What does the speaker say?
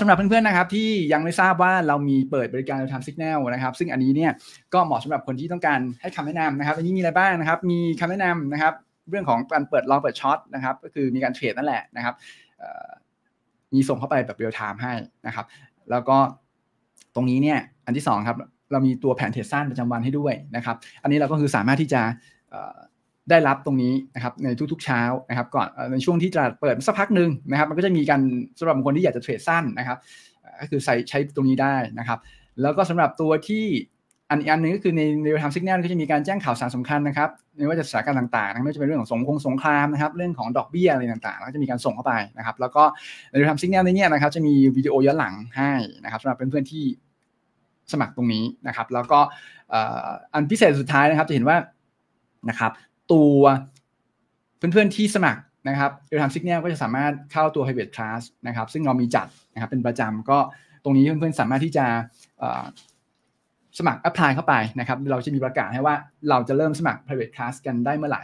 สำหรับเพื่อนๆนะครับที่ยังไม่ทราบว่าเรามีเปิดบริการทำสัญญาณนะครับ ซึ่งอันนี้เนี่ยก็เหมาะสำหรับคนที่ต้องการให้คำแนะนำนะครับ อันนี้มีอะไรบ้างนะครับมีคำแนะนำนะครับ เรื่องของการเปิดลองเปิดช็อตนะครับก็คือมีการเทรดนั่นแหละนะครับมีส่งเข้าไปแบบเรียลไทม์ให้นะครับ แล้วก็ตรงนี้เนี่ยอันที่ 2 ครับเรามีตัวแผนเทรดสั้นประจำวันให้ด้วยนะครับ อันนี้เราก็คือสามารถที่จะได้รับตรงนี้นะครับในทุก ๆเช้านะครับ ก่อนในช่วงที่ตลาดเปิดสักพักหนึ่งนะครับมันก็จะมีการสำหรับคนที่อยากจะเทรดสั้นนะครับ ก็คือใส่ใช้ตรงนี้ได้นะครับ แล้วก็สำหรับตัวที่อันอีกอันหนึ่งก็คือในเรืยลไทมสัญญาณก็จะมีการแจ้งข่าวสารสำคัญนะครับไม่ว่าจะสถานการณ์ต่างๆไม่ว่าจะเป็นเรื่องของสงครามสงครามนะครับเรื่องของดอกเบี้ยอะไรต่างๆก็จะมีการส่งเข้าไปนะครับ แล้วก็เรืยลไทมสัญญาณในนี้นะครับ จะมีวิดีโอย้อนหลังให้นะครับสำหรับเพื่อนๆที่สมัครตรงนี้นะครับ แล้วก็อันพิเศษสุดท้ายนะครับ จะเห็นว่านะครับตัวเพื่อนๆ ที่สมัครนะครับเอลทามซิกเนลก็จะสามารถเข้าตัว private class นะครับ ซึ่งเรามีจัดนะครับเป็นประจำก็ตรงนี้เพื่อนๆ สามารถที่จะสมัคร apply เข้าไปนะครับ เราจะมีประกาศให้ว่าเราจะเริ่มสมัคร private class กันได้เมื่อไหร่